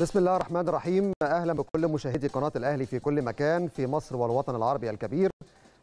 بسم الله الرحمن الرحيم اهلا بكل مشاهدي قناه الاهلي في كل مكان في مصر والوطن العربي الكبير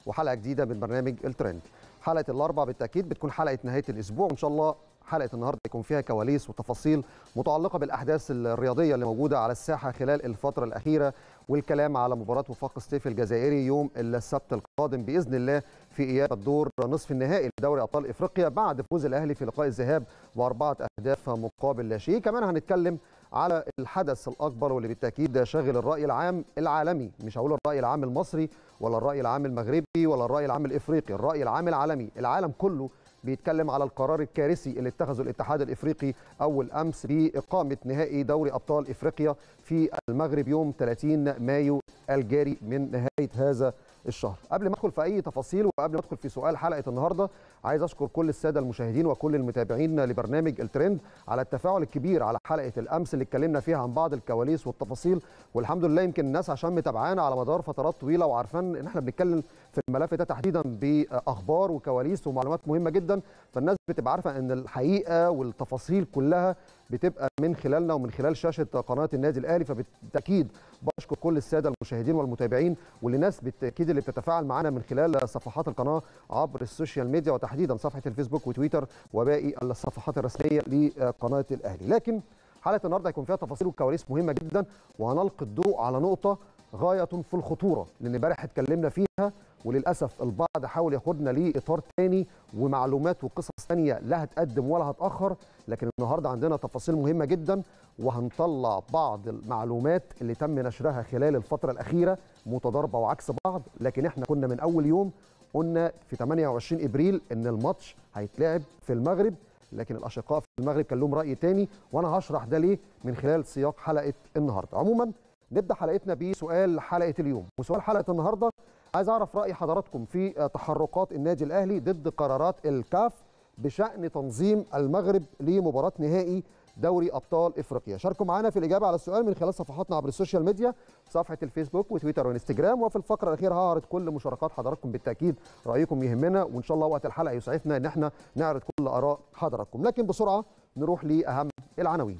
وحلقه جديده من برنامج الترند حلقه الاربع بالتاكيد بتكون حلقه نهايه الاسبوع ان شاء الله حلقه النهارده يكون فيها كواليس وتفاصيل متعلقه بالاحداث الرياضيه اللي موجوده على الساحه خلال الفتره الاخيره والكلام على مباراه وفاق السيف الجزائري يوم السبت القادم باذن الله في اياب الدور نصف النهائي لدوري ابطال افريقيا بعد فوز الاهلي في لقاء الذهاب واربعه اهداف مقابل لا شيء كمان هنتكلم على الحدث الأكبر واللي بالتأكيد شاغل الرأي العام العالمي مش هقول الرأي العام المصري ولا الرأي العام المغربي ولا الرأي العام الإفريقي الرأي العام العالمي العالم كله بيتكلم على القرار الكارثي اللي اتخذه الاتحاد الافريقي اول امس باقامه نهائي دوري ابطال افريقيا في المغرب يوم 30 مايو الجاري من نهايه هذا الشهر قبل ما ادخل في اي تفاصيل وقبل ما ادخل في سؤال حلقه النهارده عايز اشكر كل الساده المشاهدين وكل المتابعين لبرنامج الترند على التفاعل الكبير على حلقه الامس اللي اتكلمنا فيها عن بعض الكواليس والتفاصيل والحمد لله يمكن الناس عشان متابعانا على مدار فترات طويله وعارفان ان احنا بنتكلم في الملف ده تحديدا باخبار وكواليس ومعلومات مهمه جدا فالناس بتبقى عارفه ان الحقيقه والتفاصيل كلها بتبقى من خلالنا ومن خلال شاشه قناه النادي الاهلي فبالتاكيد بشكر كل الساده المشاهدين والمتابعين والناس بالتاكيد اللي بتتفاعل معنا من خلال صفحات القناه عبر السوشيال ميديا وتحديدا صفحه الفيسبوك وتويتر وباقي الصفحات الرسميه لقناه الاهلي لكن حلقه النهارده هيكون فيها تفاصيل وكواليس مهمه جدا وهنلقي الضوء على نقطه غايه في الخطوره لان امبارح اتكلمنا فيها وللاسف البعض حاول ياخدنا لاطار تاني ومعلومات وقصص تانيه لا هتقدم ولا هتاخر لكن النهارده عندنا تفاصيل مهمه جدا وهنطلع بعض المعلومات اللي تم نشرها خلال الفتره الاخيره متضاربه وعكس بعض لكن احنا كنا من اول يوم قلنا في 28 ابريل ان الماتش هيتلعب في المغرب لكن الاشقاء في المغرب كان لهم راي تاني وانا هشرح ده ليه من خلال سياق حلقه النهارده عموما نبدا حلقتنا بسؤال حلقه اليوم وسؤال حلقه النهارده عايز اعرف راي حضراتكم في آه، تحركات النادي الاهلي ضد قرارات الكاف بشان تنظيم المغرب لمباراه نهائي دوري ابطال افريقيا شاركوا معنا في الاجابه على السؤال من خلال صفحاتنا عبر السوشيال ميديا صفحه الفيسبوك وتويتر وانستجرام وفي الفقره الاخيره هعرض كل مشاركات حضراتكم بالتاكيد رايكم يهمنا وان شاء الله وقت الحلقه يسعفنا ان احنا نعرض كل اراء حضراتكم لكن بسرعه نروح لاهم العناوين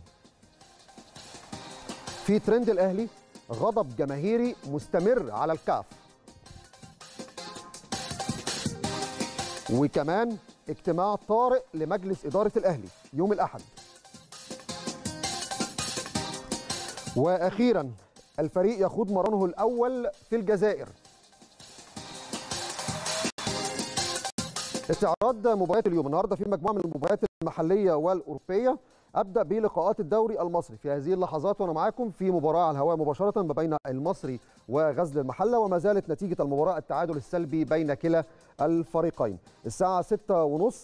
في ترند الاهلي غضب جماهيري مستمر على الكاف وكمان اجتماع طارئ لمجلس إدارة الأهلي يوم الأحد وأخيرا الفريق يخوض مرانه الأول في الجزائر استعراض مباريات اليوم النهارده في مجموعه من المباريات المحليه والاوروبيه ابدا بلقاءات الدوري المصري في هذه اللحظات وانا معاكم في مباراه على الهواء مباشره ما بين المصري وغزل المحله وما زالت نتيجه المباراه التعادل السلبي بين كلا الفريقين الساعه 6:30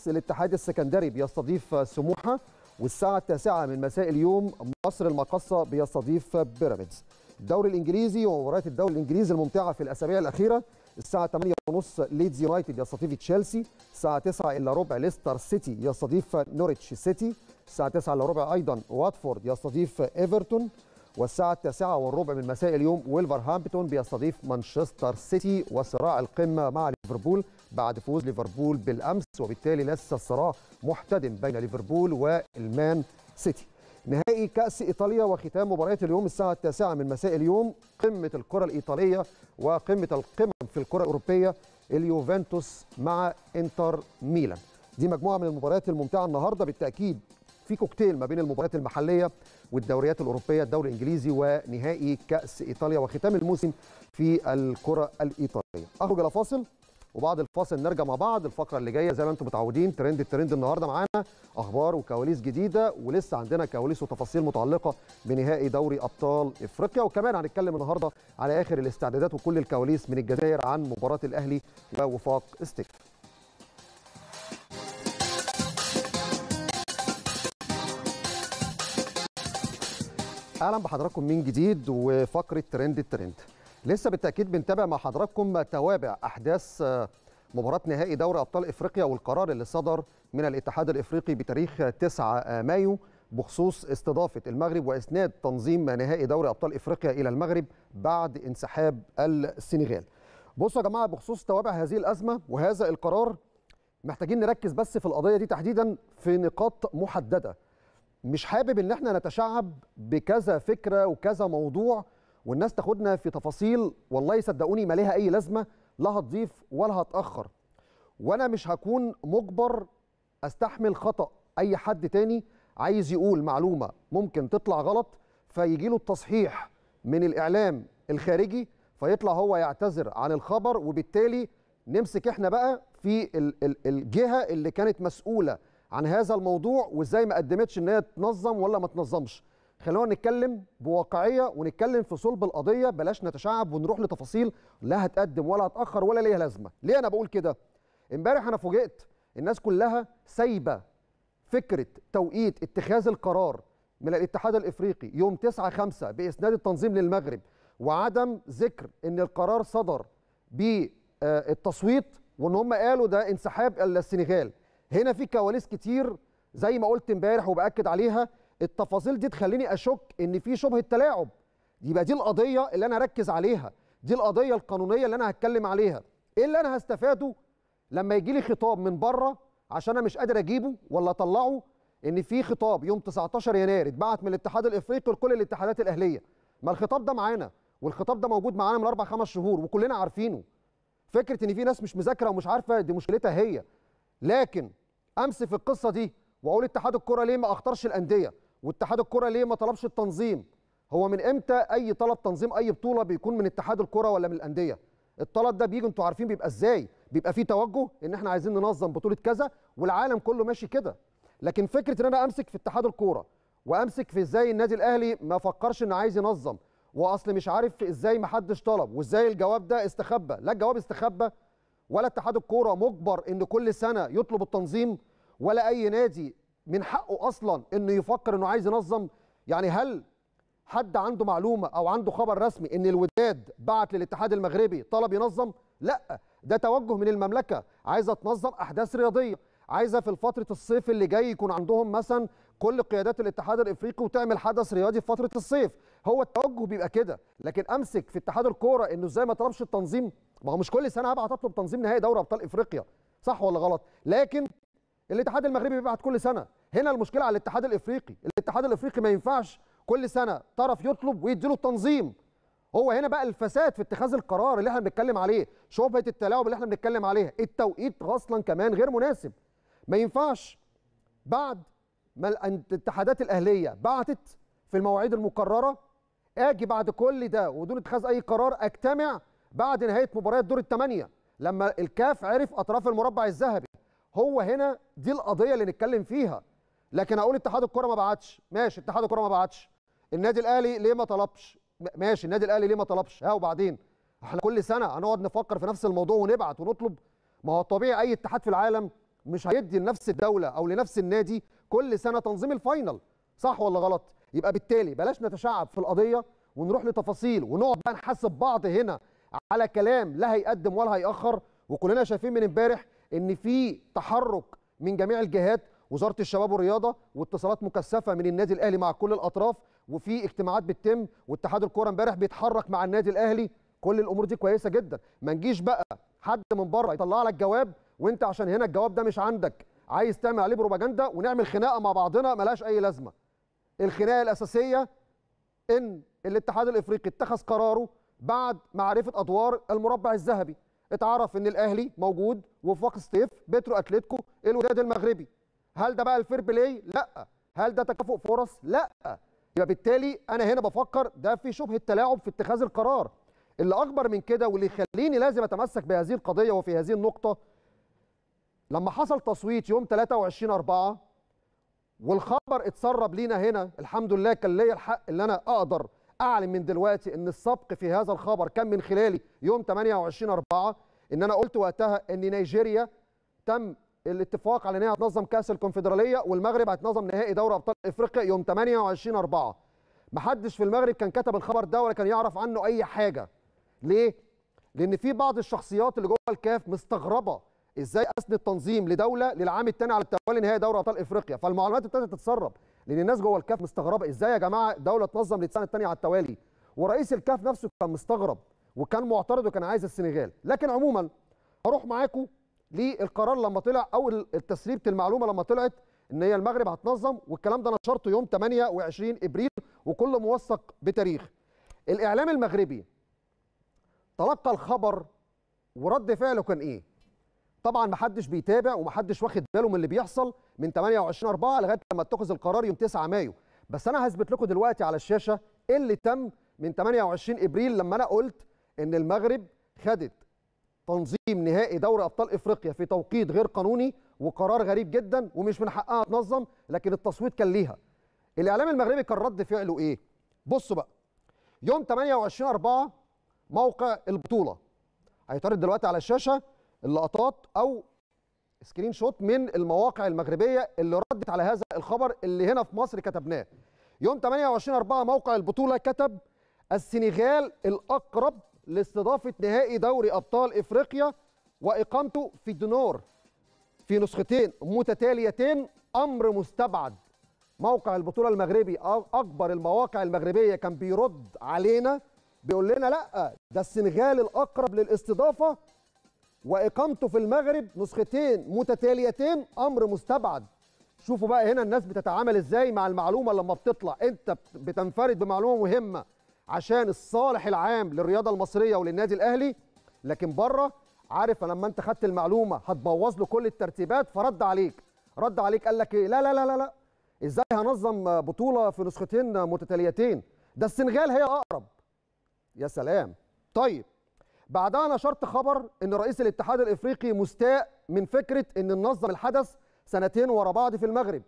الاتحاد السكندري بيستضيف سموحه والساعه 9 من مساء اليوم مصر المقصه بيستضيف بيراميدز الدوري الانجليزي ومباريات الدوري الانجليزي الممتعه في الاسابيع الاخيره الساعه 8:30 ليدز يونايتد يستضيف تشيلسي الساعه 9 الا ربع ليستر سيتي يستضيف نوريتش سيتي الساعه 9 الا ربع ايضا واتفورد يستضيف ايفرتون والساعة 9 والربع من مساء اليوم ويلفرهامبتون بيستضيف مانشستر سيتي وصراع القمة مع ليفربول بعد فوز ليفربول بالأمس وبالتالي لسه الصراع محتدم بين ليفربول والمان سيتي نهائي كأس إيطاليا وختام مباراة اليوم الساعة التاسعة من مساء اليوم قمة الكرة الإيطالية وقمة القمم في الكرة الأوروبية اليوفنتوس مع إنتر ميلان دي مجموعة من المباريات الممتعة النهاردة بالتأكيد في كوكتيل ما بين المباريات المحلية والدوريات الأوروبية الدوري الإنجليزي ونهائي كأس إيطاليا وختام الموسم في الكرة الإيطالية أخرج إلى فاصل وبعد الفاصل نرجع مع بعض الفقره اللي جايه زي ما انتم متعودين ترند الترند النهارده معانا اخبار وكواليس جديده ولسه عندنا كواليس وتفاصيل متعلقه بنهائي دوري ابطال افريقيا وكمان هنتكلم النهارده على اخر الاستعدادات وكل الكواليس من الجزائر عن مباراه الاهلي ووفاق ستيك اهلا بحضراتكم من جديد وفقره ترند الترند لسه بالتاكيد بنتابع مع حضراتكم توابع احداث آه، مباراة نهائي دوري أبطال إفريقيا والقرار اللي صدر من الاتحاد الإفريقي بتاريخ 9 مايو بخصوص استضافة المغرب وإسناد تنظيم نهائي دوري أبطال إفريقيا إلى المغرب بعد انسحاب السنغال بصوا يا جماعة بخصوص توابع هذه الأزمة وهذا القرار محتاجين نركز بس في القضية دي تحديدا في نقاط محددة مش حابب ان احنا نتشعب بكذا فكرة وكذا موضوع والناس تاخدنا في تفاصيل والله صدقوني ما ليها اي لازمه لا هتضيف ولا هتاخر وانا مش هكون مجبر استحمل خطا اي حد تاني عايز يقول معلومه ممكن تطلع غلط فيجي له التصحيح من الاعلام الخارجي فيطلع هو يعتذر عن الخبر وبالتالي نمسك احنا بقى في الجهه اللي كانت مسؤوله عن هذا الموضوع وازاي ما قدمتش ان هي تنظم ولا ما تنظمش خلونا نتكلم بواقعيه ونتكلم في صلب القضيه بلاش نتشعب ونروح لتفاصيل لا هتقدم ولا هتاخر ولا ليها لازمه ليه انا بقول كده امبارح انا فوجئت الناس كلها سايبه فكره توقيت اتخاذ القرار من الاتحاد الافريقي يوم 9 5 باسناد التنظيم للمغرب وعدم ذكر ان القرار صدر بالتصويت وان هم قالوا ده انسحاب السنغال هنا في كواليس كتير زي ما قلت امبارح وباكد عليها التفاصيل دي تخليني اشك ان في شبهه تلاعب يبقى دي القضيه اللي انا اركز عليها دي القضيه القانونيه اللي انا هتكلم عليها ايه اللي انا هستفاده لما يجي لي خطاب من بره عشان انا مش قادر اجيبه ولا اطلعه ان في خطاب يوم 19 يناير اتبعت من الاتحاد الافريقي لكل الاتحادات الاهليه ما الخطاب ده معانا والخطاب ده موجود معانا من اربع خمس شهور وكلنا عارفينه فكره ان في ناس مش مذاكره ومش عارفه دي مشكلتها هي لكن امس في القصه دي واقول اتحاد الكره ليه ما اختارش الانديه واتحاد الكره ليه ما طلبش التنظيم هو من امتى اي طلب تنظيم اي بطوله بيكون من اتحاد الكره ولا من الانديه الطلب ده بيجي انتوا عارفين بيبقى ازاي بيبقى فيه توجه ان احنا عايزين ننظم بطوله كذا والعالم كله ماشي كده لكن فكره ان انا امسك في اتحاد الكوره وامسك في ازاي النادي الاهلي ما فكرش انه عايز ينظم واصل مش عارف ازاي ما حدش طلب وازاي الجواب ده استخبى لا الجواب استخبى ولا اتحاد الكوره مجبر ان كل سنه يطلب التنظيم ولا اي نادي من حقه اصلا انه يفكر انه عايز ينظم يعني هل حد عنده معلومه او عنده خبر رسمي ان الوداد بعت للاتحاد المغربي طلب ينظم لا ده توجه من المملكه عايزه تنظم احداث رياضيه عايزه في فتره الصيف اللي جاي يكون عندهم مثلا كل قيادات الاتحاد الافريقي وتعمل حدث رياضي في فتره الصيف هو التوجه بيبقى كده لكن امسك في اتحاد الكوره انه ازاي ما طلبش التنظيم ما هو مش كل سنه هبعت اطلب تنظيم نهائي دوري ابطال افريقيا صح ولا غلط لكن الاتحاد المغربي بيبعت كل سنه هنا المشكله على الاتحاد الافريقي الاتحاد الافريقي ما ينفعش كل سنه طرف يطلب ويديله التنظيم هو هنا بقى الفساد في اتخاذ القرار اللي احنا بنتكلم عليه شبهه التلاعب اللي احنا بنتكلم عليها التوقيت اصلا كمان غير مناسب ما ينفعش بعد ما الاتحادات الاهليه بعتت في المواعيد المقرره اجي بعد كل ده ودون اتخاذ اي قرار اجتمع بعد نهايه مباريات دور الثمانيه لما الكاف عرف اطراف المربع الذهبي هو هنا دي القضيه اللي نتكلم فيها لكن اقول اتحاد الكوره ما بعتش ماشي اتحاد الكوره ما بعتش النادي الاهلي ليه ما طلبش ماشي النادي الاهلي ليه ما طلبش ها وبعدين احنا كل سنه هنقعد نفكر في نفس الموضوع ونبعت ونطلب ما هو طبيعي اي اتحاد في العالم مش هيدي لنفس الدوله او لنفس النادي كل سنه تنظيم الفاينل صح ولا غلط يبقى بالتالي بلاش نتشعب في القضيه ونروح لتفاصيل ونقعد بقى نحاسب بعض هنا على كلام لا هيقدم ولا هيأخر وكلنا شايفين من امبارح ان في تحرك من جميع الجهات وزاره الشباب والرياضه واتصالات مكثفه من النادي الاهلي مع كل الاطراف وفي اجتماعات بتتم واتحاد الكوره امبارح بيتحرك مع النادي الاهلي كل الامور دي كويسه جدا ما نجيش بقى حد من بره يطلع لك جواب وانت عشان هنا الجواب ده مش عندك عايز تعمل عليه بروباجندا ونعمل خناقه مع بعضنا ملاش اي لازمه الخناقه الاساسيه ان الاتحاد الافريقي اتخذ قراره بعد معرفه ادوار المربع الذهبي اتعرف ان الاهلي موجود وفاق ستيف بترو اتلتيكو الوداد المغربي هل ده بقى الفير بلاي لا هل ده تكافؤ فرص لا يبقى بالتالي انا هنا بفكر ده في شبهه تلاعب في اتخاذ القرار اللي اكبر من كده واللي يخليني لازم اتمسك بهذه القضيه وفي هذه النقطه لما حصل تصويت يوم 23 4 والخبر اتسرب لينا هنا الحمد لله كان ليا الحق اللي انا اقدر اعلن من دلوقتي ان السبق في هذا الخبر كان من خلالي يوم 28 4 ان انا قلت وقتها ان نيجيريا تم الاتفاق على ان هي هتنظم كاس الكونفدراليه والمغرب هتنظم نهائي دوري ابطال افريقيا يوم 28 4 محدش في المغرب كان كتب الخبر ده ولا كان يعرف عنه اي حاجه ليه لان في بعض الشخصيات اللي جوه الكاف مستغربه ازاي اسند تنظيم لدوله للعام الثاني على التوالي نهائي دوري ابطال افريقيا فالمعلومات ابتدت تتسرب لان الناس جوه الكاف مستغربه ازاي يا جماعه دوله تنظم للسنه الثانيه على التوالي ورئيس الكاف نفسه كان مستغرب وكان معترض وكان عايز السنغال لكن عموما هروح معاكم للقرار لما طلع او التسريب المعلومه لما طلعت ان هي المغرب هتنظم والكلام ده نشرته يوم 28 ابريل وكله موثق بتاريخ الاعلام المغربي تلقى الخبر ورد فعله كان ايه طبعا محدش بيتابع ومحدش واخد باله من اللي بيحصل من 28 4 لغايه لما اتخذ القرار يوم 9 مايو بس انا هثبت لكم دلوقتي على الشاشه ايه اللي تم من 28 ابريل لما انا قلت ان المغرب خدت تنظيم نهائي دوري ابطال افريقيا في توقيت غير قانوني وقرار غريب جدا ومش من حقها تنظم لكن التصويت كان ليها الاعلام المغربي كان رد فعله ايه بصوا بقى يوم 28 4 موقع البطوله هيتعرض دلوقتي على الشاشه اللقطات او سكرين شوت من المواقع المغربيه اللي ردت على هذا الخبر اللي هنا في مصر كتبناه يوم 28 4 موقع البطوله كتب السنغال الاقرب لاستضافه نهائي دوري ابطال افريقيا واقامته في دنور في نسختين متتاليتين امر مستبعد موقع البطوله المغربي اكبر المواقع المغربيه كان بيرد علينا بيقول لنا لا ده السنغال الاقرب للاستضافه واقامته في المغرب نسختين متتاليتين امر مستبعد شوفوا بقى هنا الناس بتتعامل ازاي مع المعلومه لما بتطلع انت بتنفرد بمعلومه مهمه عشان الصالح العام للرياضه المصريه وللنادي الاهلي لكن بره عارف لما انت خدت المعلومه هتبوظ له كل الترتيبات فرد عليك رد عليك قال لك ايه لا لا لا لا لا ازاي هنظم بطوله في نسختين متتاليتين ده السنغال هي اقرب يا سلام طيب بعدها نشرت خبر ان رئيس الاتحاد الافريقي مستاء من فكره ان ننظم الحدث سنتين ورا بعض في المغرب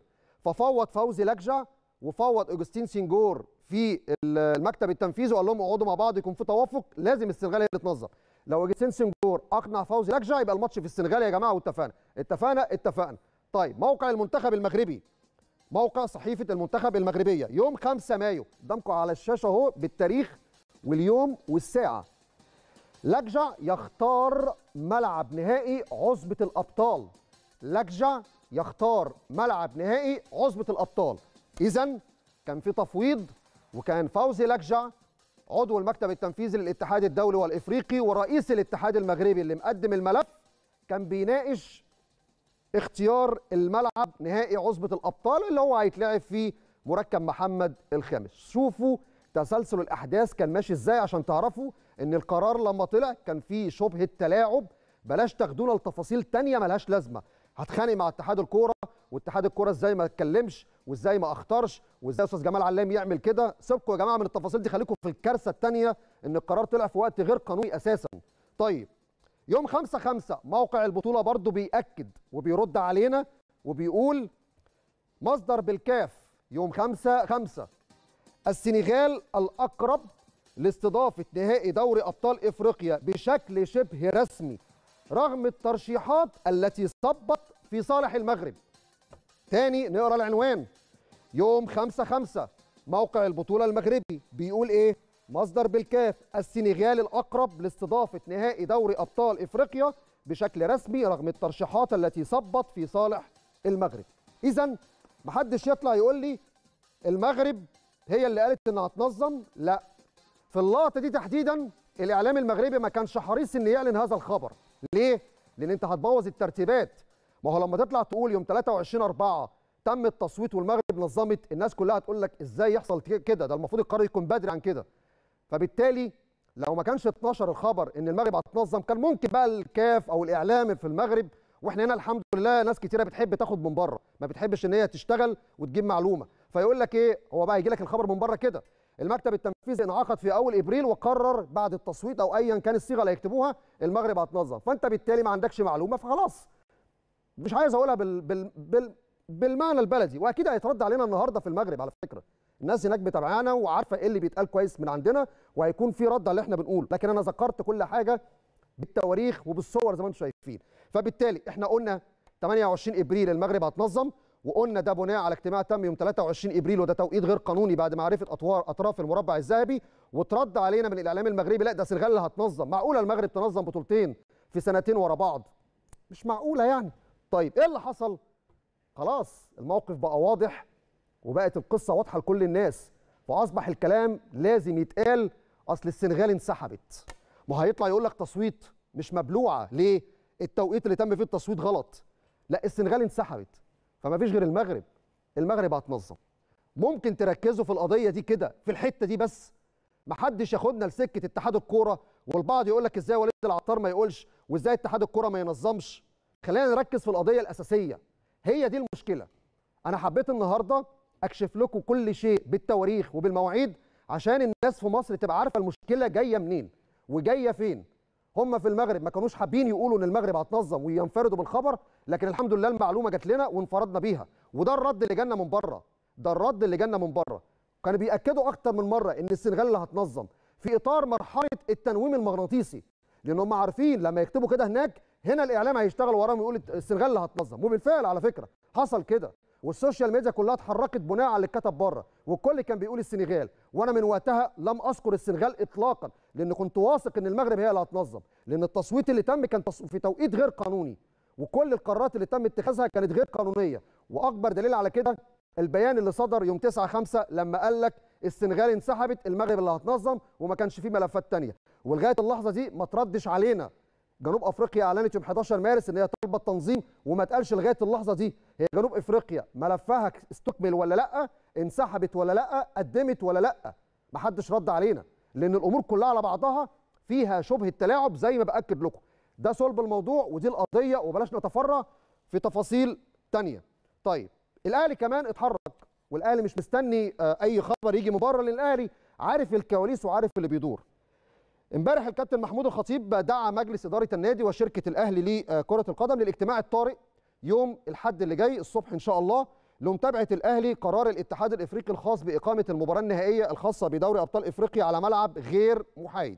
ففوض فوزي لكجع وفوض اوجستين سينجور في المكتب التنفيذي وقال لهم اقعدوا مع بعض يكون في توافق لازم السنغال هي اللي تنظم لو اوجستين سينجور اقنع فوزي لكجع يبقى الماتش في السنغال يا جماعه واتفقنا اتفقنا اتفقنا طيب موقع المنتخب المغربي موقع صحيفه المنتخب المغربيه يوم 5 مايو قدامكم على الشاشه اهو بالتاريخ واليوم والساعه لجع يختار ملعب نهائي عصبة الأبطال لجع يختار ملعب نهائي عصبة الأبطال إذا كان في تفويض وكان فوزي لجع عضو المكتب التنفيذي للاتحاد الدولي والإفريقي ورئيس الاتحاد المغربي اللي مقدم الملف كان بيناقش اختيار الملعب نهائي عصبة الأبطال اللي هو هيتلعب فيه مركب محمد الخامس شوفوا تسلسل الأحداث كان ماشي إزاي عشان تعرفوا ان القرار لما طلع كان فيه شبهه تلاعب بلاش تاخدونا لتفاصيل تانية ملهاش لازمه هتخانق مع اتحاد الكوره واتحاد الكوره ازاي ما اتكلمش وازاي ما اختارش وازاي استاذ جمال علام يعمل كده سيبكم يا جماعه من التفاصيل دي خليكم في الكارثه الثانيه ان القرار طلع في وقت غير قانوني اساسا طيب يوم 5 5 موقع البطوله برضو بيأكد وبيرد علينا وبيقول مصدر بالكاف يوم 5 5 السنغال الأقرب لاستضافه نهائي دوري ابطال افريقيا بشكل شبه رسمي رغم الترشيحات التي صبت في صالح المغرب. تاني نقرا العنوان يوم 5 5 موقع البطوله المغربي بيقول ايه؟ مصدر بالكاف السنغال الاقرب لاستضافه نهائي دوري ابطال افريقيا بشكل رسمي رغم الترشيحات التي صبت في صالح المغرب. اذا محدش يطلع يقول لي المغرب هي اللي قالت انها هتنظم لا في اللقطه دي تحديدا الاعلام المغربي ما كانش حريص ان يعلن هذا الخبر ليه لان انت هتبوظ الترتيبات ما هو لما تطلع تقول يوم 23 4 تم التصويت والمغرب نظمت الناس كلها هتقول لك ازاي يحصل كده ده المفروض القرار يكون بدري عن كده فبالتالي لو ما كانش اتنشر الخبر ان المغرب هتنظم كان ممكن بقى الكاف او الاعلام في المغرب واحنا هنا الحمد لله ناس كتيره بتحب تاخد من بره ما بتحبش ان هي تشتغل وتجيب معلومه فيقول لك ايه هو بقى يجي لك الخبر من بره كده المكتب التنفيذي انعقد في اول ابريل وقرر بعد التصويت او ايا كان الصيغه اللي هيكتبوها المغرب هتنظم فانت بالتالي ما عندكش معلومه فخلاص مش عايز اقولها بال... بال... بال... بالمعنى البلدي واكيد هيترد علينا النهارده في المغرب على فكره الناس هناك متابعانا وعارفه ايه اللي بيتقال كويس من عندنا وهيكون في رد على اللي احنا بنقوله لكن انا ذكرت كل حاجه بالتواريخ وبالصور زي ما انتم شايفين فبالتالي احنا قلنا 28 ابريل المغرب هتنظم وقلنا ده بناء على اجتماع تم يوم 23 ابريل وده توقيت غير قانوني بعد معرفه اطوار اطراف المربع الذهبي وترد علينا من الاعلام المغربي لا ده سنغال اللي هتنظم معقوله المغرب تنظم بطولتين في سنتين ورا بعض مش معقوله يعني طيب ايه اللي حصل خلاص الموقف بقى واضح وبقت القصه واضحه لكل الناس فاصبح الكلام لازم يتقال اصل السنغال انسحبت ما هيطلع يقول لك تصويت مش مبلوعه ليه التوقيت اللي تم فيه التصويت غلط لا السنغال انسحبت فما فيش غير المغرب المغرب هتنظم ممكن تركزوا في القضيه دي كده في الحته دي بس ما حدش ياخدنا لسكه اتحاد الكوره والبعض يقول لك ازاي وليد العطار ما يقولش وازاي اتحاد الكوره ما ينظمش خلينا نركز في القضيه الاساسيه هي دي المشكله انا حبيت النهارده اكشف لكم كل شيء بالتواريخ وبالمواعيد عشان الناس في مصر تبقى عارفه المشكله جايه منين وجايه فين هم في المغرب ما كانوش حابين يقولوا ان المغرب هتنظم وينفردوا بالخبر لكن الحمد لله المعلومه جت لنا وانفردنا بيها وده الرد اللي جالنا من بره ده الرد اللي جالنا من بره كانوا بياكدوا اكتر من مره ان السنغال اللي هتنظم في اطار مرحله التنويم المغناطيسي لان هم عارفين لما يكتبوا كده هناك هنا الاعلام هيشتغل وراهم ويقول السنغال اللي هتنظم وبالفعل على فكره حصل كده والسوشيال ميديا كلها اتحركت بناء على اللي اتكتب بره والكل كان بيقول السنغال وانا من وقتها لم اذكر السنغال اطلاقا لان كنت واثق ان المغرب هي اللي هتنظم لان التصويت اللي تم كان في توقيت غير قانوني وكل القرارات اللي تم اتخاذها كانت غير قانونيه واكبر دليل على كده البيان اللي صدر يوم 9 5 لما قال لك السنغال انسحبت المغرب اللي هتنظم وما كانش فيه ملفات ثانيه ولغايه اللحظه دي ما تردش علينا جنوب افريقيا اعلنت يوم 11 مارس ان هي طالبه التنظيم وما اتقالش لغايه اللحظه دي هي جنوب افريقيا ملفها استكمل ولا لا انسحبت ولا لا قدمت ولا لا ما حدش رد علينا لان الامور كلها على بعضها فيها شبه التلاعب زي ما باكد لكم ده صلب الموضوع ودي القضيه وبلاش نتفرع في تفاصيل تانية طيب الاهلي كمان اتحرك والاهلي مش مستني آه، اي خبر يجي من بره للاهلي عارف الكواليس وعارف اللي بيدور امبارح الكابتن محمود الخطيب دعا مجلس اداره النادي وشركه الاهلي لكره القدم للاجتماع الطارئ يوم الحد اللي جاي الصبح ان شاء الله لمتابعه الاهلي قرار الاتحاد الافريقي الخاص باقامه المباراه النهائيه الخاصه بدوري ابطال افريقيا على ملعب غير محايد.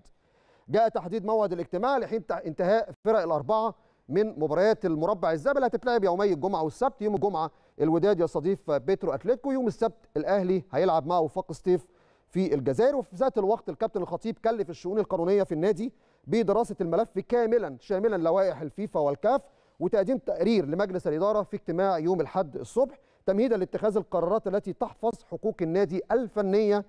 جاء تحديد موعد الاجتماع لحين انتهاء فرق الاربعه من مباريات المربع الذهبي اللي هتتلعب يومي الجمعه والسبت، يوم الجمعه الوداد يستضيف بيترو اتلتيكو، يوم السبت الاهلي هيلعب مع وفاق ستيف في الجزائر وفي ذات الوقت الكابتن الخطيب كلف الشؤون القانونيه في النادي بدراسه الملف كاملا شاملا لوائح الفيفا والكاف وتقديم تقرير لمجلس الاداره في اجتماع يوم الاحد الصبح تمهيدا لاتخاذ القرارات التي تحفظ حقوق النادي الفنيه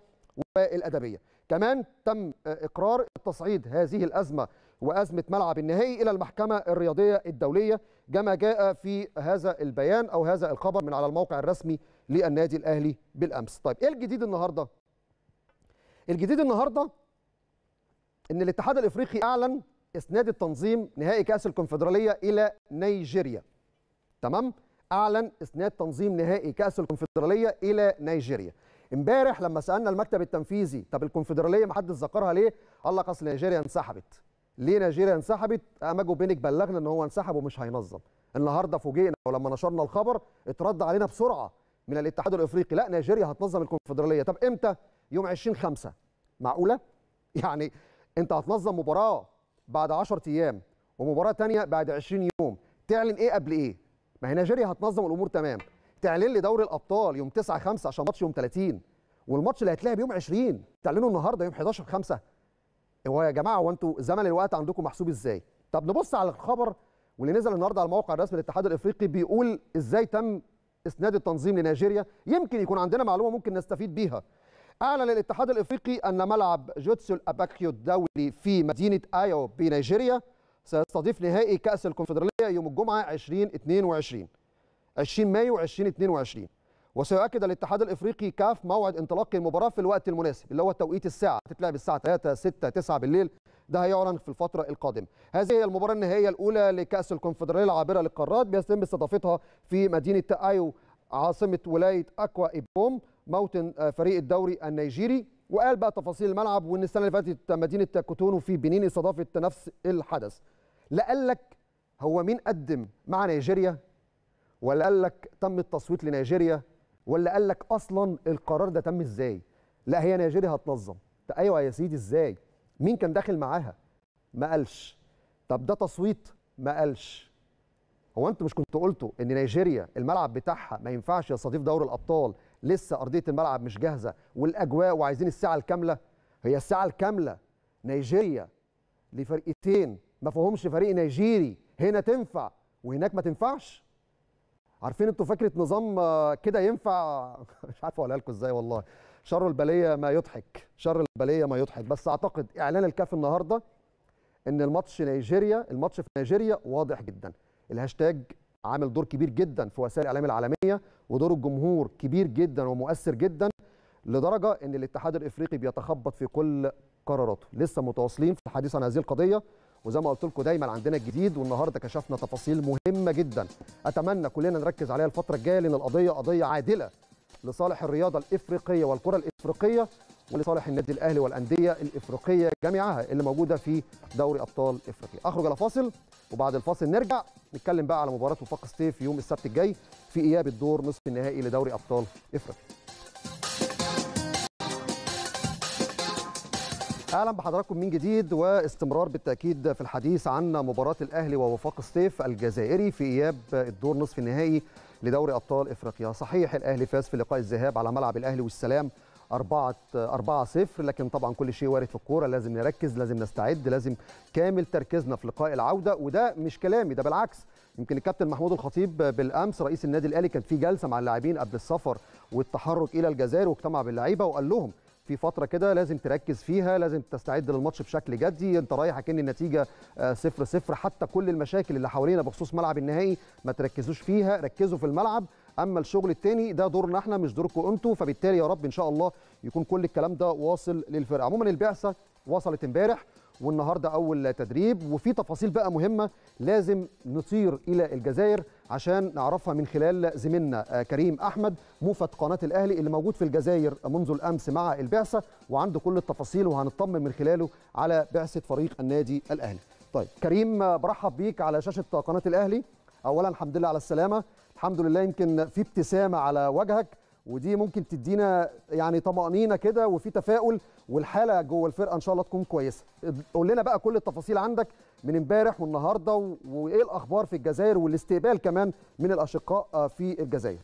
والادبيه. كمان تم اقرار تصعيد هذه الازمه وازمه ملعب النهائي الى المحكمه الرياضيه الدوليه كما جاء في هذا البيان او هذا الخبر من على الموقع الرسمي للنادي الاهلي بالامس. طيب ايه الجديد النهارده؟ الجديد النهارده ان الاتحاد الافريقي اعلن اسناد التنظيم نهائي كاس الكونفدراليه الى نيجيريا تمام اعلن اسناد تنظيم نهائي كاس الكونفدراليه الى نيجيريا امبارح لما سالنا المكتب التنفيذي طب الكونفدراليه ما حدش ذكرها ليه قال لك اصل نيجيريا انسحبت ليه نيجيريا انسحبت امجو بينك بلغنا ان هو انسحب ومش هينظم النهارده فوجئنا ولما نشرنا الخبر اترد علينا بسرعه من الاتحاد الافريقي لا نيجيريا هتنظم الكونفدراليه طب امتى يوم 20 5 معقوله يعني انت هتنظم مباراه بعد 10 ايام ومباراه ثانيه بعد 20 يوم تعلن ايه قبل ايه ما هي نيجيريا هتنظم الامور تمام تعلن لي دوري الابطال يوم 9 5 عشان ماتش يوم 30 والماتش اللي هيتلعب يوم 20 تعلنه النهارده يوم 11 5 هو يا جماعه هو انتوا زمن الوقت عندكم محسوب ازاي طب نبص على الخبر واللي نزل النهارده على الموقع الرسمي للاتحاد الافريقي بيقول ازاي تم اسناد التنظيم لنيجيريا يمكن يكون عندنا معلومه ممكن نستفيد بيها أعلن الاتحاد الإفريقي أن ملعب جوتسو الأباكيو الدولي في مدينة أيو بنيجيريا سيستضيف نهائي كأس الكونفدرالية يوم الجمعة 2022 20 مايو 2022 وسيؤكد الاتحاد الافريقي كاف موعد انطلاق المباراه في الوقت المناسب اللي هو توقيت الساعه تتلعب الساعه 3 6 9 بالليل ده هيعلن في الفتره القادمه هذه هي المباراه النهائيه الاولى لكاس الكونفدراليه العابره للقارات بيتم استضافتها في مدينه ايو عاصمه ولايه اكوا ابوم موطن آه، فريق الدوري النيجيري وقال بقى تفاصيل الملعب وان السنه اللي فاتت مدينه كوتونو في بنين استضافت نفس الحدث لا قال لك هو مين قدم مع نيجيريا ولا قال لك تم التصويت لنيجيريا ولا قال لك اصلا القرار ده تم ازاي لا هي نيجيريا هتنظم ايوه يا سيدي ازاي مين كان داخل معاها ما قالش طب ده تصويت ما قالش هو انتوا مش كنتوا قلتوا ان نيجيريا الملعب بتاعها ما ينفعش يستضيف دوري الابطال لسه ارضيه الملعب مش جاهزه والاجواء وعايزين الساعه الكامله هي الساعه الكامله نيجيريا لفرقتين ما فيهمش فريق نيجيري هنا تنفع وهناك ما تنفعش عارفين انتوا فكره نظام كده ينفع مش عارف اقولها لكم ازاي والله شر البليه ما يضحك شر البليه ما يضحك بس اعتقد اعلان الكاف النهارده ان الماتش نيجيريا الماتش في نيجيريا واضح جدا الهاشتاج عامل دور كبير جدا في وسائل الاعلام العالميه ودور الجمهور كبير جدا ومؤثر جدا لدرجه ان الاتحاد الافريقي بيتخبط في كل قراراته لسه متواصلين في الحديث عن هذه القضيه وزي ما قلت لكم دايما عندنا الجديد والنهارده كشفنا تفاصيل مهمه جدا اتمنى كلنا نركز عليها الفتره الجايه لان القضيه قضيه عادله لصالح الرياضه الافريقيه والكره الافريقيه ولصالح النادي الاهلي والانديه الافريقيه جميعها اللي موجوده في دوري ابطال افريقيا اخرج على فاصل وبعد الفاصل نرجع نتكلم بقى على مباراه وفاق ستيف يوم السبت الجاي في اياب الدور نصف النهائي لدوري ابطال افريقيا. اهلا بحضراتكم من جديد واستمرار بالتاكيد في الحديث عن مباراه الاهلي ووفاق الصيف الجزائري في اياب الدور نصف النهائي لدوري ابطال افريقيا صحيح الاهلي فاز في لقاء الذهاب على ملعب الاهلي والسلام 4 4 0 لكن طبعا كل شيء وارد في الكوره لازم نركز لازم نستعد لازم كامل تركيزنا في لقاء العوده وده مش كلامي ده بالعكس يمكن الكابتن محمود الخطيب بالامس رئيس النادي الاهلي كان في جلسه مع اللاعبين قبل السفر والتحرك الى الجزائر واجتمع باللعيبه وقال لهم في فتره كده لازم تركز فيها لازم تستعد للماتش بشكل جدي انت رايح اكن النتيجه صفر صفر حتى كل المشاكل اللي حوالينا بخصوص ملعب النهائي ما تركزوش فيها ركزوا في الملعب اما الشغل الثاني ده دورنا احنا مش دوركم انتوا فبالتالي يا رب ان شاء الله يكون كل الكلام ده واصل للفرقه عموما البعثه وصلت امبارح والنهارده اول تدريب وفي تفاصيل بقى مهمه لازم نطير الى الجزائر عشان نعرفها من خلال زميلنا آه، كريم احمد موفد قناه الاهلي اللي موجود في الجزائر منذ الامس مع البعثه وعنده كل التفاصيل وهنطمن من خلاله على بعثه فريق النادي الاهلي. طيب كريم برحب بيك على شاشه قناه الاهلي اولا الحمد لله على السلامه الحمد لله يمكن في ابتسامه على وجهك ودي ممكن تدينا يعني طمانينه كده وفي تفاؤل والحاله جوه الفرقه ان شاء الله تكون كويسه قول لنا بقى كل التفاصيل عندك من امبارح والنهارده وايه الاخبار في الجزائر والاستقبال كمان من الاشقاء في الجزائر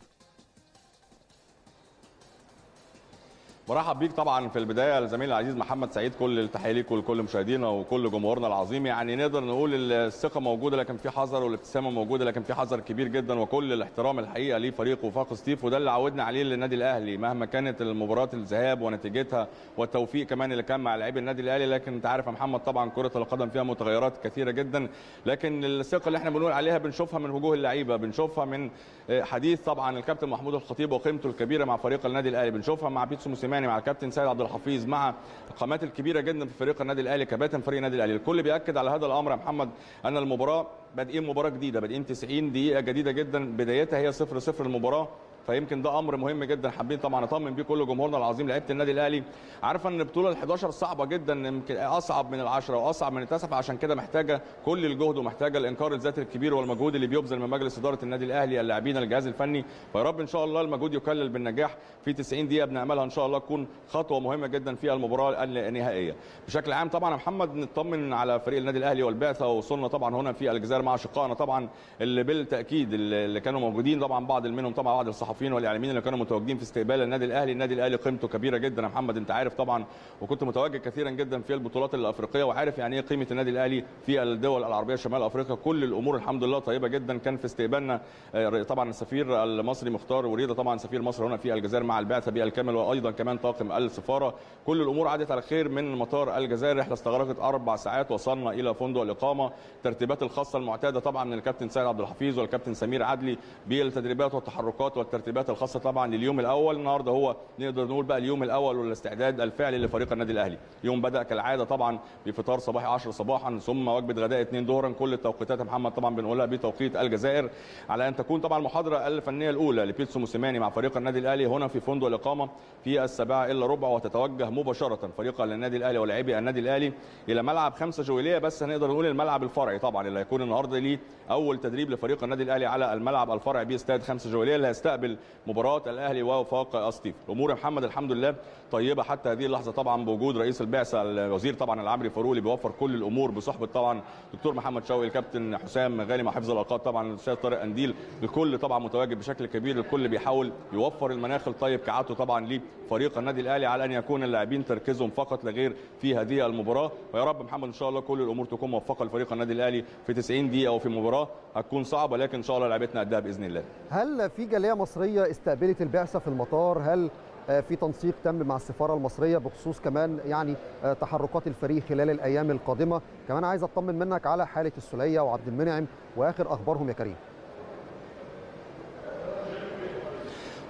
مرحب بيك طبعا في البدايه الزميل العزيز محمد سعيد كل التحيه ليك ولكل مشاهدينا وكل جمهورنا العظيم يعني نقدر نقول الثقه موجوده لكن في حذر والابتسامه موجوده لكن في حذر كبير جدا وكل الاحترام الحقيقه لفريق وفاق ستيف وده اللي عودنا عليه للنادي الاهلي مهما كانت المباراه الذهاب ونتيجتها والتوفيق كمان اللي كان مع لاعبي النادي الاهلي لكن انت عارف يا محمد طبعا كره القدم فيها متغيرات كثيره جدا لكن الثقه اللي احنا بنقول عليها بنشوفها من وجوه اللعيبه بنشوفها من حديث طبعا الكابتن محمود الخطيب وقيمته الكبيره مع فريق النادي الاهلي بنشوفها مع بيتسو موسيماني الرحماني مع الكابتن سيد عبد الحفيظ مع القامات الكبيره جدا في فريق النادي الاهلي كباتن فريق النادي الاهلي الكل بياكد على هذا الامر يا محمد ان المباراه بادئين مباراه جديده بادئين 90 دقيقه جديده جدا بدايتها هي 0 0 المباراه فيمكن ده امر مهم جدا حابين طبعا نطمن بيه كل جمهورنا العظيم لعيبه النادي الاهلي عارفه ان البطوله ال11 صعبه جدا يمكن اصعب من ال10 واصعب من التاسع عشان كده محتاجه كل الجهد ومحتاجه الانكار الذاتي الكبير والمجهود اللي بيبذل من مجلس اداره النادي الاهلي اللاعبين الجهاز الفني فيا رب ان شاء الله المجهود يكلل بالنجاح في 90 دقيقه بناملها ان شاء الله تكون خطوه مهمه جدا في المباراه النهائيه بشكل عام طبعا يا محمد نطمن على فريق النادي الاهلي والبعثه وصلنا طبعا هنا في الجزائر مع اشقائنا طبعا اللي بالتاكيد اللي كانوا موجودين طبعا بعض منهم طبعا بعض الصحفيين الصحفيين والاعلاميين اللي كانوا متواجدين في استقبال النادي الاهلي، النادي الاهلي قيمته كبيره جدا يا محمد انت عارف طبعا وكنت متواجد كثيرا جدا في البطولات الافريقيه وعارف يعني ايه قيمه النادي الاهلي في الدول العربيه شمال افريقيا، كل الامور الحمد لله طيبه جدا كان في استقبالنا آه، طبعا السفير المصري مختار وريده طبعا سفير مصر هنا في الجزائر مع البعثه بالكامل وايضا كمان طاقم السفاره، كل الامور عدت على خير من مطار الجزائر، رحله استغرقت اربع ساعات وصلنا الى فندق الاقامه، الترتيبات الخاصه المعتاده طبعا من الكابتن سيد عبد الحفيظ والكابتن سمير عدلي بالتدريبات والتحركات والترتيبات الترتيبات الخاصه طبعا لليوم الاول النهارده هو نقدر نقول بقى اليوم الاول والاستعداد الفعلي لفريق النادي الاهلي يوم بدا كالعاده طبعا بفطار صباحي 10 صباحا ثم وجبه غداء 2 ظهرا كل التوقيتات محمد طبعا بنقولها بتوقيت الجزائر على ان تكون طبعا المحاضره الفنيه الاولى لبيتسو موسيماني مع فريق النادي الاهلي هنا في فندق الاقامه في السابعه الا ربع وتتوجه مباشره فريق النادي الاهلي ولاعبي النادي الاهلي الى ملعب خمسة جويليه بس هنقدر نقول الملعب الفرعي طبعا اللي هيكون النهارده ليه اول تدريب لفريق النادي الاهلي على الملعب الفرعي باستاد خمسة جويليه اللي هيستقبل مباراه الاهلي وفاق اسطيف الامور يا محمد الحمد لله طيبه حتى هذه اللحظه طبعا بوجود رئيس البعثه الوزير طبعا العمري فاروق اللي بيوفر كل الامور بصحبه طبعا دكتور محمد شوقي الكابتن حسام غالي مع حفظ الاوقات طبعا الاستاذ طارق انديل الكل طبعا متواجد بشكل كبير الكل بيحاول يوفر المناخ الطيب كعادته طبعا لفريق النادي الاهلي على ان يكون اللاعبين تركيزهم فقط لغير في هذه المباراه ويا رب محمد ان شاء الله كل الامور تكون موفقه لفريق النادي الاهلي في 90 دقيقه وفي مباراه هتكون صعبه لكن ان شاء الله لعبتنا قدها باذن الله هل في جاليه مصر المصريه استقبلت البعثه في المطار هل آه، في تنسيق تم مع السفاره المصريه بخصوص كمان يعني آه، تحركات الفريق خلال الايام القادمه كمان عايز اطمن منك على حاله السليه وعبد المنعم واخر اخبارهم يا كريم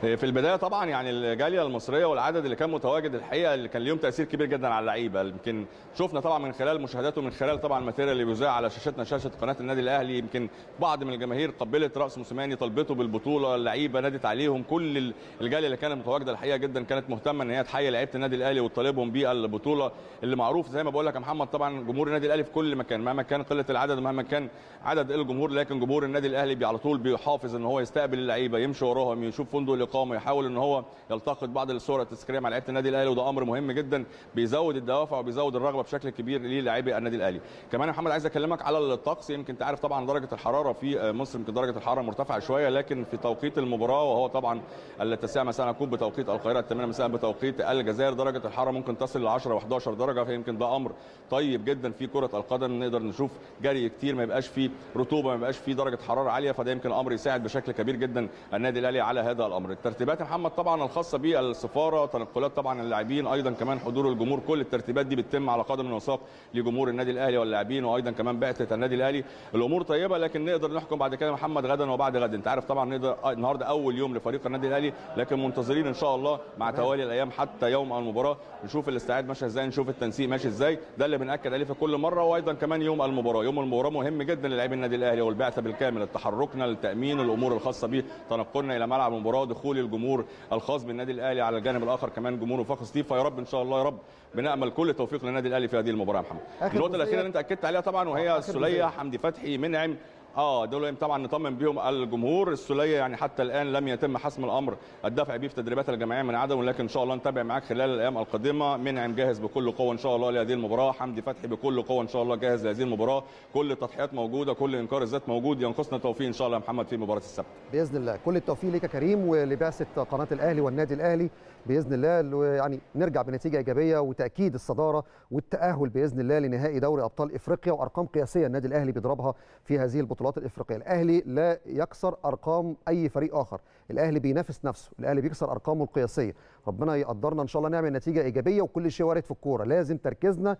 إيه، في البدايه طبعا يعني الجاليه المصريه والعدد اللي كان متواجد الحقيقه اللي كان ليهم تاثير كبير جدا على اللعيبه يمكن شفنا طبعا من خلال مشاهداته من خلال طبعا الماتيريال اللي بيذاع على شاشتنا شاشه قناه النادي الاهلي يمكن بعض من الجماهير قبلت راس موسيماني طلبته بالبطوله اللعيبه نادت عليهم كل الجاليه اللي كانت متواجده الحقيقه جدا كانت مهتمه ان هي تحيي لعيبه النادي الاهلي وتطالبهم بالبطوله اللي معروف زي ما بقول لك يا محمد طبعا جمهور النادي الاهلي في كل مكان مهما كان قله العدد مهما كان عدد الجمهور لكن جمهور النادي الاهلي على طول بيحافظ ان هو يستقبل اللعيبه يمشي وراهم يشوف فندق الاقامه يحاول ان هو يلتقط بعض الصور التذكاريه مع لعيبه النادي الاهلي وده امر مهم جدا بيزود الدوافع وبيزود الرغبه بشكل كبير للاعبي النادي الاهلي كمان يا محمد عايز اكلمك على الطقس يمكن تعرف طبعا درجه الحراره في مصر يمكن درجه الحراره مرتفعه شويه لكن في توقيت المباراه وهو طبعا التاسعه مساء هيكون بتوقيت القاهره الثامنه مساء بتوقيت الجزائر درجه الحراره ممكن تصل ل 10 و11 درجه فيمكن ده امر طيب جدا في كره القدم نقدر نشوف جري كتير ما يبقاش فيه رطوبه ما يبقاش فيه درجه حراره عاليه فده يمكن امر يساعد بشكل كبير جدا النادي الاهلي على هذا الامر الترتيبات يا محمد طبعا الخاصه بالسفاره تنقلات طبعا اللاعبين ايضا كمان حضور الجمهور كل الترتيبات دي بتتم على قدم وساق لجمهور النادي الاهلي واللاعبين وايضا كمان بعثه النادي الاهلي الامور طيبه لكن نقدر نحكم بعد كده محمد غدا وبعد غد انت عارف طبعا نقدر النهارده اول يوم لفريق النادي الاهلي لكن منتظرين ان شاء الله مع توالي الايام حتى يوم المباراه نشوف الاستعداد ماشي ازاي نشوف التنسيق ماشي ازاي ده اللي بناكد عليه في كل مره وايضا كمان يوم المباراه يوم المباراه مهم جدا للاعبي النادي الاهلي والبعثه بالكامل تحركنا لتامين الامور الخاصه به تنقلنا الى ملعب المباراه دخول الجمهور الخاص بالنادي الاهلي على الجانب الاخر كمان جمهور وفاق سطيف يا رب ان شاء الله يا رب بنامل كل التوفيق للنادي الاهلي في هذه المباراه يا محمد النقطه الاخيره اللي انت اكدت عليها طبعا وهي السوليه حمدي فتحي منعم اه دول طبعا نطمن بيهم الجمهور السوليه يعني حتى الان لم يتم حسم الامر الدفع بيه في تدريبات الجماعيه من عدم ولكن ان شاء الله نتابع معاك خلال الايام القادمه منعم جاهز بكل قوه ان شاء الله لهذه المباراه حمدي فتحي بكل قوه ان شاء الله جاهز لهذه المباراه كل التضحيات موجوده كل انكار الذات موجود ينقصنا توفيق ان شاء الله يا محمد في مباراه السبت باذن الله كل التوفيق ليك يا كريم ولبعثه قناه الاهلي والنادي الاهلي باذن الله يعني نرجع بنتيجه ايجابيه وتاكيد الصداره والتاهل باذن الله لنهائي دوري ابطال افريقيا وارقام قياسيه النادي الاهلي بيضربها في هذه البطولات الافريقيه الاهلي لا يكسر ارقام اي فريق اخر الاهلي بينافس نفسه الاهلي بيكسر ارقامه القياسيه ربنا يقدرنا ان شاء الله نعمل نتيجه ايجابيه وكل شيء وارد في الكوره لازم تركيزنا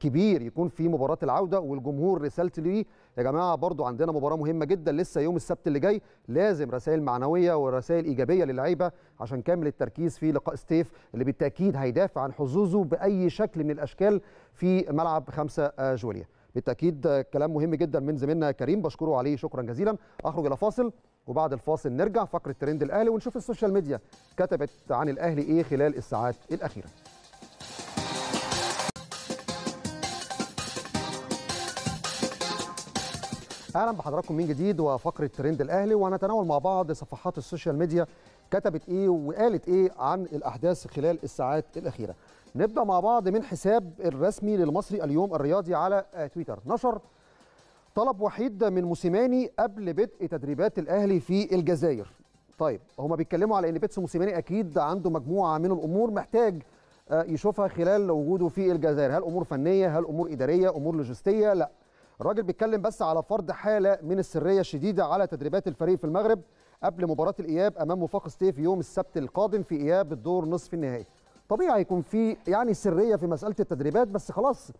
كبير يكون في مباراه العوده والجمهور رسالت ليه يا جماعه برضو عندنا مباراه مهمه جدا لسه يوم السبت اللي جاي لازم رسائل معنويه ورسائل ايجابيه للعيبه عشان كامل التركيز في لقاء ستيف اللي بالتاكيد هيدافع عن حظوظه باي شكل من الاشكال في ملعب خمسة آه، جوليا بالتاكيد كلام مهم جدا من زميلنا كريم بشكره عليه شكرا جزيلا اخرج الى فاصل وبعد الفاصل نرجع فقره ترند الاهلي ونشوف السوشيال ميديا كتبت عن الاهلي ايه خلال الساعات الاخيره اهلا بحضراتكم من جديد وفقره ترند الاهلي وهنتناول مع بعض صفحات السوشيال ميديا كتبت ايه وقالت ايه عن الاحداث خلال الساعات الاخيره نبدا مع بعض من حساب الرسمي للمصري اليوم الرياضي على تويتر نشر طلب وحيد من موسيماني قبل بدء تدريبات الاهلي في الجزائر طيب هما بيتكلموا على ان بيتس موسيماني اكيد عنده مجموعه من الامور محتاج آه، يشوفها خلال وجوده في الجزائر هل امور فنيه هل امور اداريه امور لوجستيه لا الراجل بيتكلم بس على فرض حاله من السريه الشديده على تدريبات الفريق في المغرب قبل مباراه الاياب امام وفاق ستيف يوم السبت القادم في اياب الدور نصف النهائي طبيعي يكون في يعني سريه في مساله التدريبات بس خلاص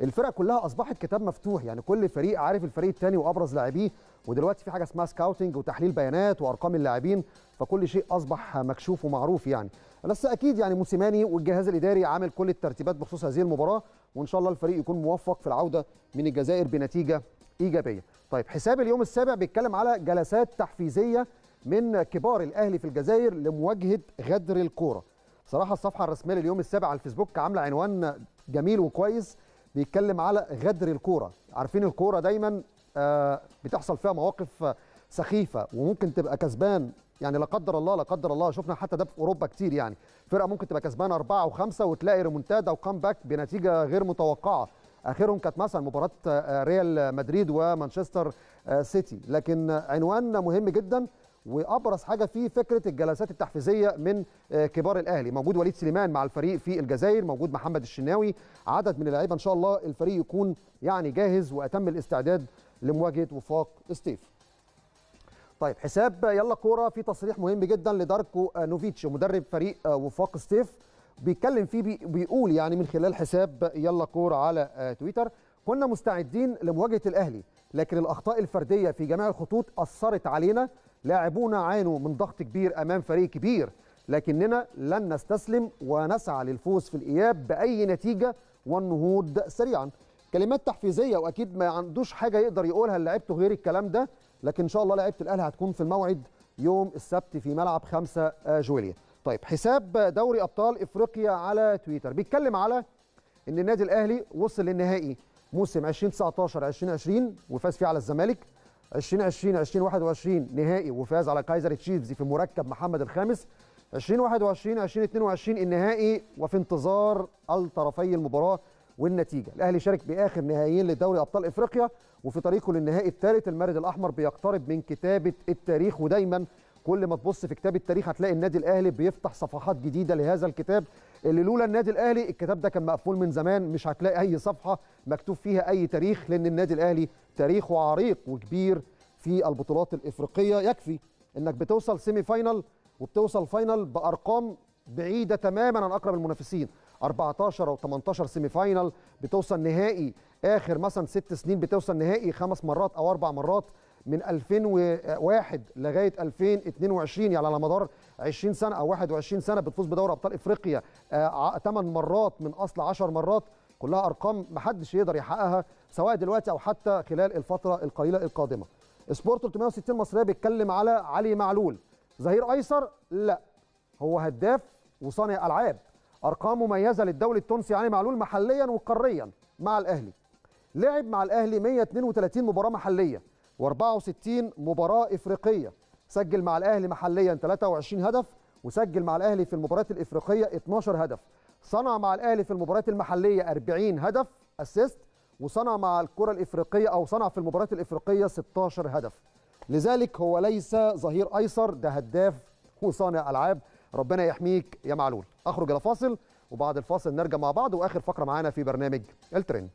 الفرق كلها اصبحت كتاب مفتوح يعني كل فريق عارف الفريق الثاني وابرز لاعبيه ودلوقتي في حاجه اسمها سكاوتنج وتحليل بيانات وارقام اللاعبين فكل شيء اصبح مكشوف ومعروف يعني بس اكيد يعني موسيماني والجهاز الاداري عامل كل الترتيبات بخصوص هذه المباراه وان شاء الله الفريق يكون موفق في العوده من الجزائر بنتيجه ايجابيه طيب حساب اليوم السابع بيتكلم على جلسات تحفيزيه من كبار الاهلي في الجزائر لمواجهه غدر الكوره صراحه الصفحه الرسميه لليوم السابع على الفيسبوك عامله عنوان جميل وكويس بيتكلم على غدر الكوره عارفين الكوره دايما آه، بتحصل فيها مواقف سخيفه وممكن تبقى كسبان يعني لا قدر الله لا قدر الله شفنا حتى ده في اوروبا كتير يعني فرقه ممكن تبقى كسبانه اربعه وخمسه وتلاقي ريمونتادا باك بنتيجه غير متوقعه اخرهم كانت مثلا مباراه آه، ريال مدريد ومانشستر آه، سيتي لكن عنوان مهم جدا وابرز حاجه فيه فكره الجلسات التحفيزيه من آه، كبار الاهلي موجود وليد سليمان مع الفريق في الجزائر موجود محمد الشناوي عدد من اللعيبه ان شاء الله الفريق يكون يعني جاهز واتم الاستعداد لمواجهه وفاق ستيف طيب حساب يلا كوره في تصريح مهم جدا لداركو نوفيتش مدرب فريق آه، وفاق ستيف بيتكلم فيه بيقول يعني من خلال حساب يلا كوره على آه، تويتر كنا مستعدين لمواجهه الاهلي لكن الاخطاء الفرديه في جميع الخطوط اثرت علينا لاعبونا عانوا من ضغط كبير امام فريق كبير لكننا لن نستسلم ونسعى للفوز في الاياب باي نتيجه والنهوض سريعا كلمات تحفيزيه واكيد ما عندوش حاجه يقدر يقولها لعيبته غير الكلام ده لكن ان شاء الله لعيبه الاهلي هتكون في الموعد يوم السبت في ملعب 5 آه، جويليه طيب حساب دوري ابطال افريقيا على تويتر بيتكلم على ان النادي الاهلي وصل للنهائي موسم 2019 2020 وفاز فيه على الزمالك 2020 2021 نهائي وفاز على كايزر تشيفز في مركب محمد الخامس 2021 2022 النهائي وفي انتظار الطرفي المباراه والنتيجه الاهلي شارك باخر نهائيين لدوري ابطال افريقيا وفي طريقه للنهائي الثالث المارد الاحمر بيقترب من كتابه التاريخ ودايما كل ما تبص في كتاب التاريخ هتلاقي النادي الاهلي بيفتح صفحات جديده لهذا الكتاب اللي لولا النادي الاهلي الكتاب ده كان مقفول من زمان مش هتلاقي اي صفحه مكتوب فيها اي تاريخ لان النادي الاهلي تاريخه عريق وكبير في البطولات الافريقيه يكفي انك بتوصل سيمي فاينل وبتوصل فاينل بارقام بعيده تماما عن اقرب المنافسين 14 او 18 سيمي فاينل بتوصل نهائي اخر مثلا ست سنين بتوصل نهائي خمس مرات او اربع مرات من 2001 لغايه 2022 يعني على مدار 20 سنه او 21 سنه بتفوز بدوري ابطال افريقيا 8 آه، مرات من اصل 10 مرات كلها ارقام محدش يقدر يحققها سواء دلوقتي او حتى خلال الفتره القليله القادمه. سبورت 360 مصريه بيتكلم على علي معلول ظهير ايسر لا هو هداف وصانع العاب ارقام مميزه للدوري التونسي علي يعني معلول محليا وقاريا مع الاهلي لعب مع الاهلي 132 مباراه محليه و64 مباراه افريقيه سجل مع الاهلي محليا 23 هدف وسجل مع الاهلي في المباريات الافريقيه 12 هدف صنع مع الاهلي في المباريات المحليه 40 هدف اسيست وصنع مع الكره الافريقيه او صنع في المباريات الافريقيه 16 هدف لذلك هو ليس ظهير ايسر ده هداف وصانع العاب ربنا يحميك يا معلول اخرج الى فاصل وبعد الفاصل نرجع مع بعض واخر فقره معانا في برنامج الترند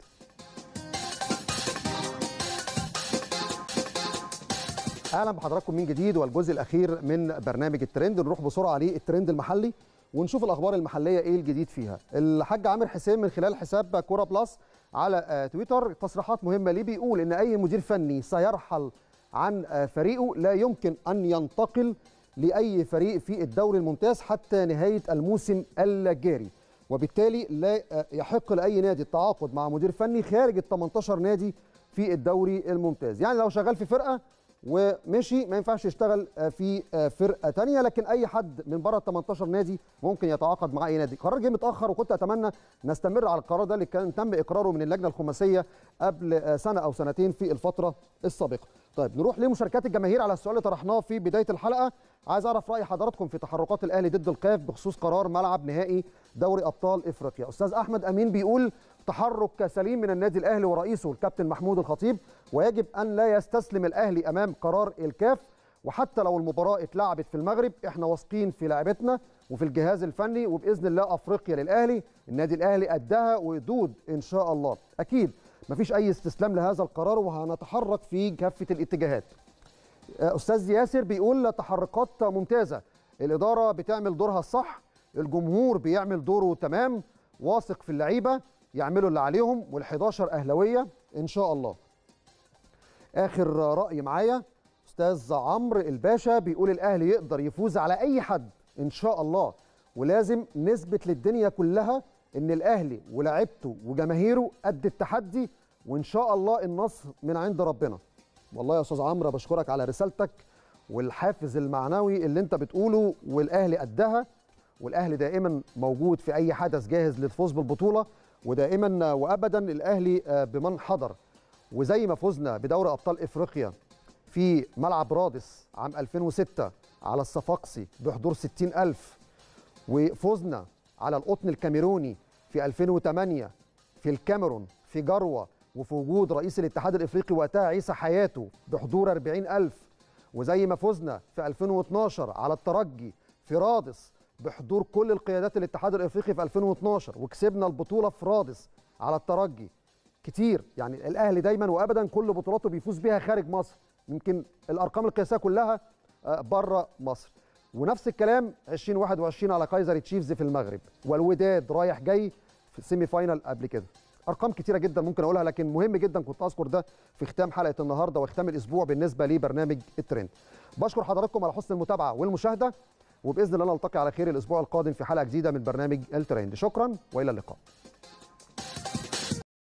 اهلا بحضراتكم من جديد والجزء الاخير من برنامج الترند نروح بسرعه للترند المحلي ونشوف الاخبار المحليه ايه الجديد فيها الحاج عامر حسين من خلال حساب كوره بلس على آه، تويتر تصريحات مهمه ليه بيقول ان اي مدير فني سيرحل عن آه، فريقه لا يمكن ان ينتقل لأي فريق في الدوري الممتاز حتى نهاية الموسم الجاري وبالتالي لا يحق لأي نادي التعاقد مع مدير فني خارج ال 18 نادي في الدوري الممتاز يعني لو شغال في فرقة ومشي ما ينفعش يشتغل آه، في آه، فرقه تانية لكن اي حد من بره ال 18 نادي ممكن يتعاقد مع اي نادي قرار جه متاخر وكنت اتمنى نستمر على القرار ده اللي كان تم اقراره من اللجنه الخماسيه قبل آه، سنه او سنتين في الفتره السابقه طيب نروح لمشاركات الجماهير على السؤال اللي طرحناه في بدايه الحلقه عايز اعرف راي حضراتكم في تحركات الاهلي ضد القاف بخصوص قرار ملعب نهائي دوري ابطال افريقيا استاذ احمد امين بيقول تحرك سليم من النادي الاهلي ورئيسه الكابتن محمود الخطيب ويجب ان لا يستسلم الاهلي امام قرار الكاف وحتى لو المباراه اتلعبت في المغرب احنا واثقين في لاعبتنا وفي الجهاز الفني وباذن الله افريقيا للاهلي النادي الاهلي قدها ويدود ان شاء الله اكيد مفيش اي استسلام لهذا القرار وهنتحرك في كافه الاتجاهات آه، استاذ ياسر بيقول تحركات ممتازه الاداره بتعمل دورها الصح الجمهور بيعمل دوره تمام واثق في اللعيبه يعملوا اللي عليهم وال11 اهلاويه ان شاء الله اخر راي معايا استاذ عمرو الباشا بيقول الاهلي يقدر يفوز على اي حد ان شاء الله ولازم نثبت للدنيا كلها ان الاهلي ولاعيبته وجماهيره قد التحدي وان شاء الله النصر من عند ربنا والله يا استاذ عمرو بشكرك على رسالتك والحافز المعنوي اللي انت بتقوله والاهلي قدها والاهلي دائما موجود في اي حدث جاهز للفوز بالبطوله ودائما وابدا الاهلي آه، بمن حضر وزي ما فزنا بدوري ابطال افريقيا في ملعب رادس عام 2006 على الصفاقسي بحضور 60000 وفزنا على القطن الكاميروني في 2008 في الكاميرون في جروة وفي وجود رئيس الاتحاد الإفريقي وقتها عيسى حياته بحضور 40 ألف وزي ما فزنا في 2012 على الترجي في رادس بحضور كل القيادات الاتحاد الإفريقي في 2012 وكسبنا البطولة في رادس على الترجي كتير يعني الأهلي دايما وأبدا كل بطولاته بيفوز بيها خارج مصر يمكن الأرقام القياسية كلها آه، بره مصر ونفس الكلام 2021 على كايزر تشيفز في المغرب والوداد رايح جاي في السيمي فاينل قبل كده ارقام كتيره جدا ممكن اقولها لكن مهم جدا كنت اذكر ده في ختام حلقه النهارده وختام الاسبوع بالنسبه لبرنامج الترند بشكر حضراتكم على حسن المتابعه والمشاهده وباذن الله نلتقي على خير الاسبوع القادم في حلقه جديده من برنامج الترند شكرا والى اللقاء